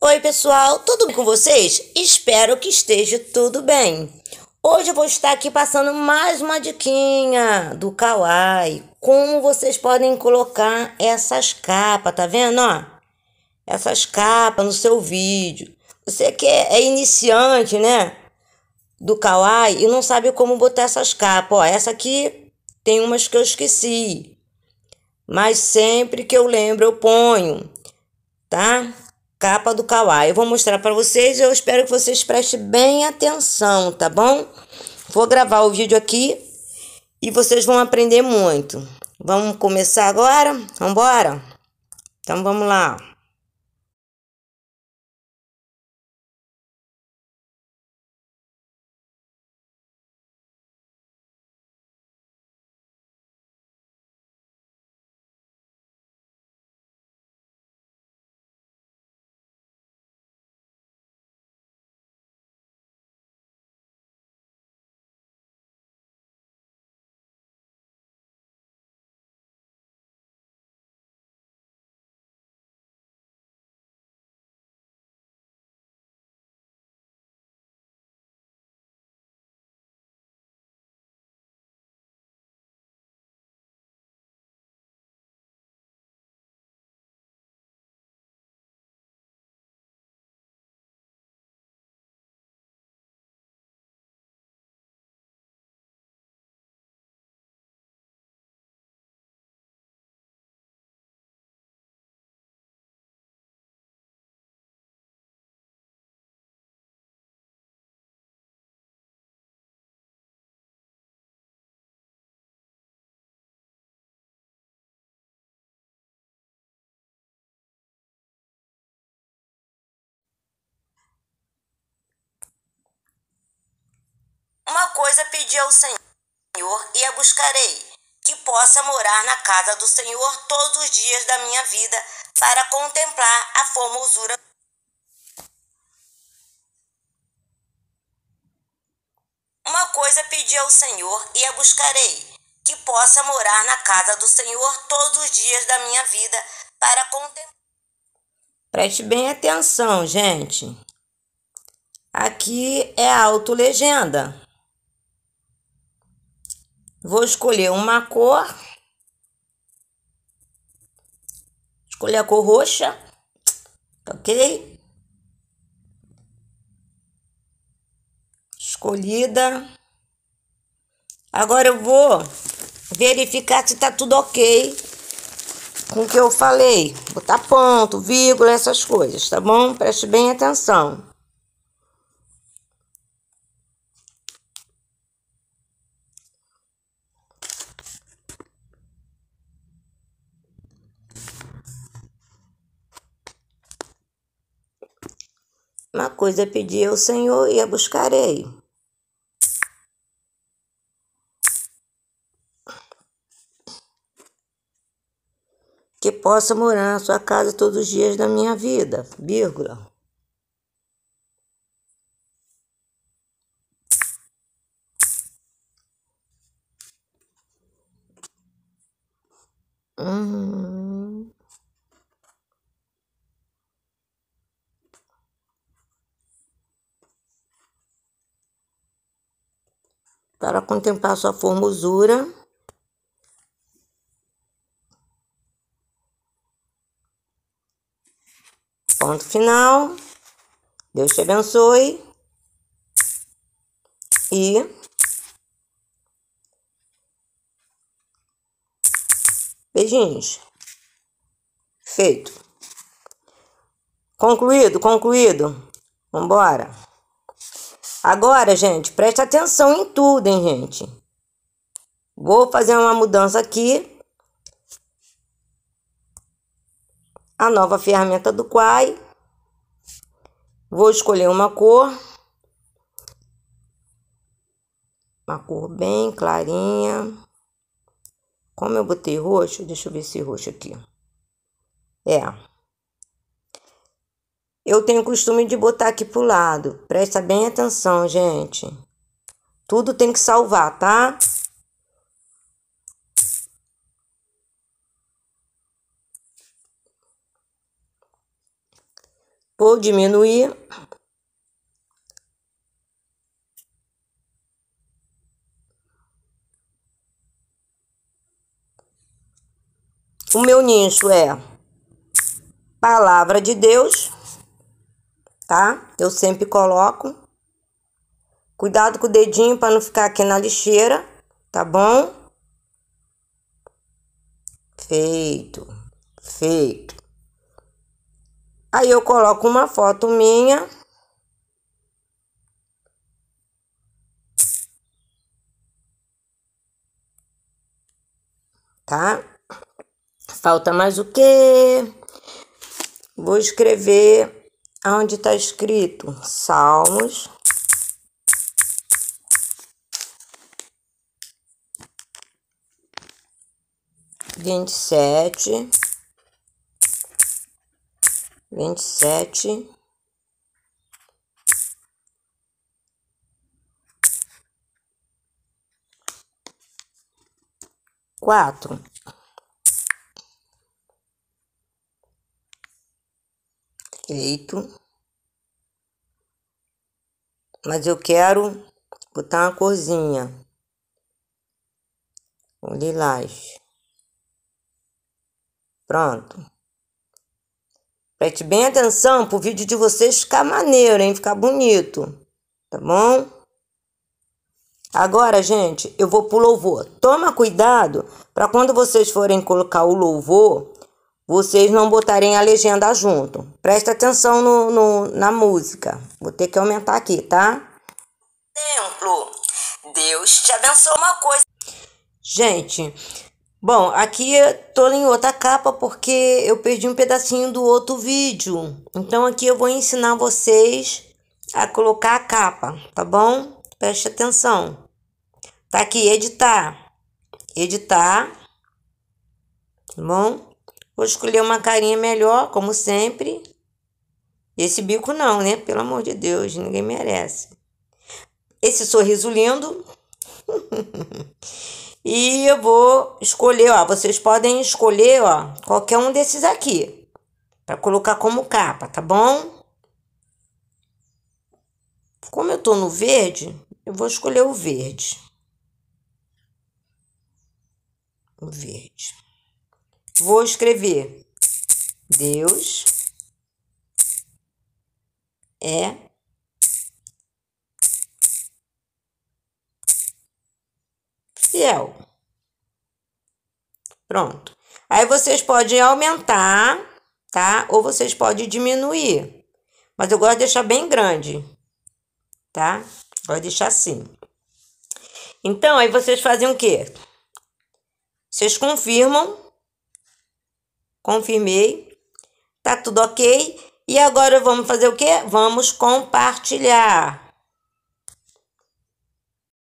Oi, pessoal, tudo bem com vocês? Espero que esteja tudo bem. Hoje eu vou estar aqui passando mais uma diquinha do Kawaii. Como vocês podem colocar essas capas, tá vendo, ó? Essas capas no seu vídeo. Você que é iniciante, né? Do Kawaii e não sabe como botar essas capas. Ó, essa aqui tem umas que eu esqueci. Mas sempre que eu lembro eu ponho, tá? capa do kawaii. Eu vou mostrar para vocês, eu espero que vocês prestem bem atenção, tá bom? Vou gravar o vídeo aqui e vocês vão aprender muito. Vamos começar agora? Vamos embora? Então vamos lá. coisa pedi ao Senhor e a buscarei, que possa morar na casa do Senhor todos os dias da minha vida, para contemplar a formosura Uma coisa pedi ao Senhor e a buscarei, que possa morar na casa do Senhor todos os dias da minha vida, para contemplar. Preste bem atenção, gente. Aqui é a autolegenda. Vou escolher uma cor. Escolher a cor roxa. Ok? Escolhida. Agora eu vou verificar se tá tudo ok com o que eu falei. Botar ponto, vírgula, essas coisas, tá bom? Preste bem atenção. Uma coisa pedi ao Senhor e a buscarei. Que possa morar na sua casa todos os dias da minha vida, vírgula. Hum. para contemplar sua formosura. Ponto final. Deus te abençoe. E beijinhos. Feito. Concluído, concluído. Vambora. Agora, gente, presta atenção em tudo, hein, gente? Vou fazer uma mudança aqui. A nova ferramenta do Quai. Vou escolher uma cor. Uma cor bem clarinha. Como eu botei roxo, deixa eu ver esse roxo aqui. É, eu tenho o costume de botar aqui pro lado. Presta bem atenção, gente. Tudo tem que salvar, tá? Vou diminuir. O meu nicho é Palavra de Deus tá? Eu sempre coloco. Cuidado com o dedinho para não ficar aqui na lixeira, tá bom? Feito, feito. Aí eu coloco uma foto minha. Tá? Falta mais o quê? Vou escrever onde está escrito Salmos. Vinte e sete, vinte e sete, quatro. feito. Mas eu quero botar uma corzinha. Um lilás. Pronto. Preste bem atenção pro vídeo de vocês ficar maneiro, hein? Ficar bonito. Tá bom? Agora, gente, eu vou pro louvor. Toma cuidado para quando vocês forem colocar o louvor, vocês não botarem a legenda junto. Presta atenção no, no, na música. Vou ter que aumentar aqui, tá? Templo, Deus te abençoe uma coisa. Gente, bom, aqui tô em outra capa porque eu perdi um pedacinho do outro vídeo. Então aqui eu vou ensinar vocês a colocar a capa, tá bom? Preste atenção. Tá aqui, editar. Editar. Tá bom? Vou escolher uma carinha melhor, como sempre. Esse bico não, né? Pelo amor de Deus, ninguém merece. Esse sorriso lindo. e eu vou escolher, ó. Vocês podem escolher, ó, qualquer um desses aqui. Pra colocar como capa, tá bom? Como eu tô no verde, eu vou escolher o verde. O verde. Vou escrever: Deus é fiel. Pronto. Aí vocês podem aumentar, tá? Ou vocês podem diminuir. Mas eu gosto de deixar bem grande, tá? Gosto de deixar assim. Então, aí vocês fazem o quê? Vocês confirmam Confirmei. Tá tudo ok? E agora vamos fazer o quê? Vamos compartilhar.